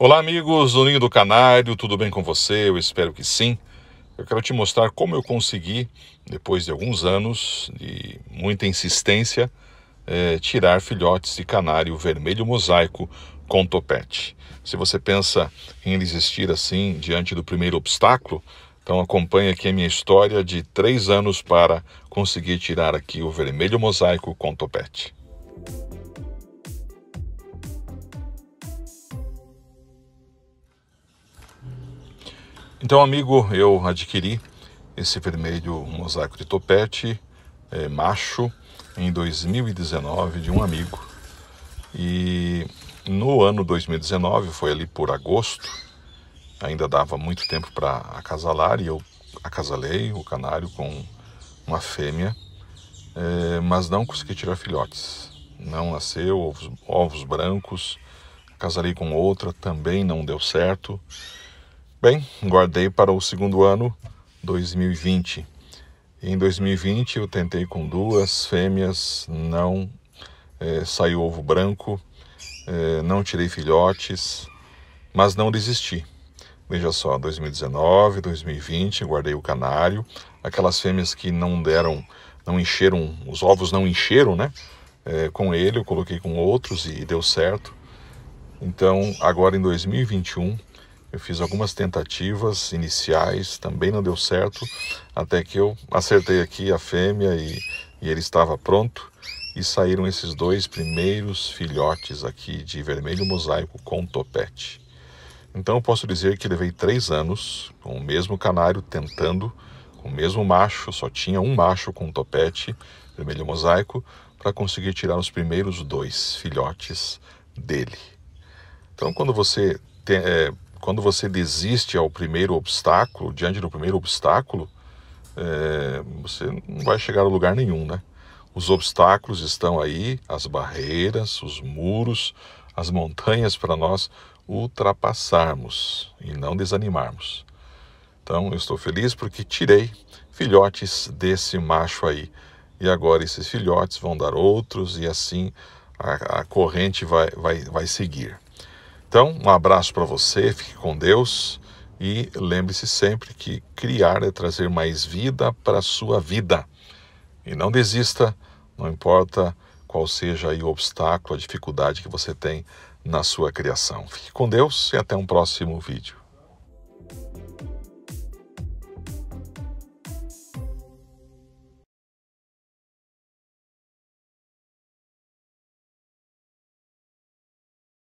Olá, amigos do Ninho do Canário, tudo bem com você? Eu espero que sim. Eu quero te mostrar como eu consegui, depois de alguns anos de muita insistência, é, tirar filhotes de canário vermelho mosaico com topete. Se você pensa em existir assim diante do primeiro obstáculo, então acompanhe aqui a minha história de três anos para conseguir tirar aqui o vermelho mosaico com topete. Então, amigo, eu adquiri esse vermelho mosaico de topete é, macho em 2019 de um amigo. E no ano 2019, foi ali por agosto, ainda dava muito tempo para acasalar e eu acasalei o canário com uma fêmea, é, mas não consegui tirar filhotes. Não nasceu, ovos, ovos brancos. Casalei com outra, também não deu certo. Bem, guardei para o segundo ano, 2020. Em 2020 eu tentei com duas fêmeas, não é, saiu ovo branco, é, não tirei filhotes, mas não desisti. Veja só, 2019, 2020, guardei o canário, aquelas fêmeas que não deram, não encheram, os ovos não encheram, né? É, com ele, eu coloquei com outros e deu certo. Então, agora em 2021, eu fiz algumas tentativas iniciais, também não deu certo, até que eu acertei aqui a fêmea e, e ele estava pronto. E saíram esses dois primeiros filhotes aqui de vermelho mosaico com topete. Então eu posso dizer que levei três anos com o mesmo canário tentando, com o mesmo macho, só tinha um macho com topete vermelho mosaico, para conseguir tirar os primeiros dois filhotes dele. Então quando você tem, é, eh, quando você desiste ao primeiro obstáculo, diante do primeiro obstáculo, é, você não vai chegar a lugar nenhum, né? Os obstáculos estão aí, as barreiras, os muros, as montanhas para nós ultrapassarmos e não desanimarmos. Então, eu estou feliz porque tirei filhotes desse macho aí. E agora esses filhotes vão dar outros e assim a, a corrente vai, vai, vai seguir. Então, um abraço para você, fique com Deus e lembre-se sempre que criar é trazer mais vida para a sua vida. E não desista, não importa qual seja o obstáculo, a dificuldade que você tem na sua criação. Fique com Deus e até um próximo vídeo.